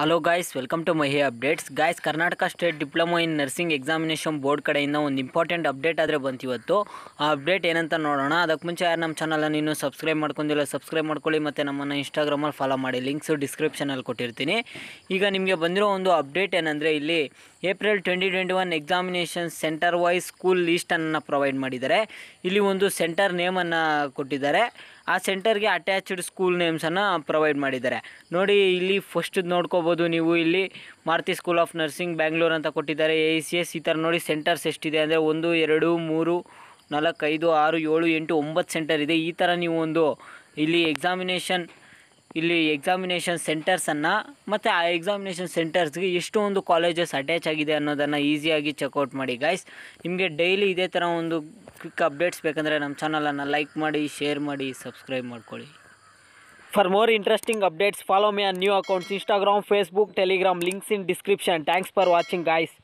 hello guys welcome to my hey updates guys Karnataka state diploma in nursing examination board ಕಡೆಯಿಂದ ಒಂದು important update ಆದರೆ ಬಂತಿವತ್ತು ಆ update ಏನಂತ ನೋಡೋಣ ಅದಕ್ಕೆ ಮುಂಚೆ ಯಾರು ನಮ್ಮ ಚಾನಲನ್ನು ಇನ್ನೂ ಸಬ್ಸ್ಕ್ರೈಬ್ ಮಾಡ್ಕೊಂಡಿಲ್ಲ ಸಬ್ಸ್ಕ್ರೈಬ್ ಮಾಡ್ಕೊಳ್ಳಿ ಮತ್ತು ನಮ್ಮನ್ನು ಇನ್ಸ್ಟಾಗ್ರಾಮಲ್ಲಿ ಫಾಲೋ ಮಾಡಿ ಲಿಂಕ್ಸು ಡಿಸ್ಕ್ರಿಪ್ಷನಲ್ಲಿ ಕೊಟ್ಟಿರ್ತೀನಿ ಈಗ ನಿಮಗೆ ಬಂದಿರೋ ಒಂದು ಅಪ್ಡೇಟ್ ಏನಂದರೆ ಇಲ್ಲಿ April twenty twenty one examination centre wise school ಲೀಸ್ಟನ್ನು ಪ್ರೊವೈಡ್ ಮಾಡಿದ್ದಾರೆ ಇಲ್ಲಿ ಒಂದು ಸೆಂಟರ್ ನೇಮನ್ನು ಕೊಟ್ಟಿದ್ದಾರೆ ಆ ಸೆಂಟರ್ಗೆ ಅಟ್ಯಾಚ್ಡ್ ಸ್ಕೂಲ್ ನೇಮ್ಸನ್ನು ಪ್ರೊವೈಡ್ ಮಾಡಿದ್ದಾರೆ ನೋಡಿ ಇಲ್ಲಿ ಫಸ್ಟ್ ನೋಡ್ಕೋಬೋದು ನೀವು ಇಲ್ಲಿ Maruti school of nursing Bangalore ಅಂತ ಕೊಟ್ಟಿದ್ದಾರೆ ಎ ಸಿ ಎಸ್ ಈ ಥರ ನೋಡಿ ಸೆಂಟರ್ಸ್ ಎಷ್ಟಿದೆ ಅಂದರೆ ಒಂದು ಎರಡು ಮೂರು ನಾಲ್ಕು ಐದು ಆರು ಏಳು ಎಂಟು ಒಂಬತ್ತು ಸೆಂಟರ್ ಇದೆ ಈ ಥರ ನೀವು ಒಂದು ಇಲ್ಲಿ ಎಕ್ಸಾಮಿನೇಷನ್ ಇಲ್ಲಿ ಎಕ್ಸಾಮಿನೇಷನ್ ಸೆಂಟರ್ಸನ್ನು ಮತ್ತು ಆ ಎಕ್ಸಾಮಿನೇಷನ್ ಸೆಂಟರ್ಸ್ಗೆ ಎಷ್ಟೊಂದು ಕಾಲೇಜಸ್ ಅಟ್ಯಾಚ್ ಆಗಿದೆ ಅನ್ನೋದನ್ನು ಈಸಿಯಾಗಿ ಚೆಕ್ಔಟ್ ಮಾಡಿ ಗಾಯ್ಸ್ ನಿಮಗೆ ಡೈಲಿ ಇದೇ ಥರ ಒಂದು ಕ್ವಿಕ್ ಅಪ್ಡೇಟ್ಸ್ ಬೇಕಂದರೆ ನಮ್ಮ ಚಾನಲನ್ನು ಲೈಕ್ ಮಾಡಿ ಶೇರ್ ಮಾಡಿ ಸಬ್ಸ್ಕ್ರೈಬ್ ಮಾಡ್ಕೊಳ್ಳಿ for more interesting updates follow me ಆ new accounts Instagram Facebook Telegram links in description thanks for watching guys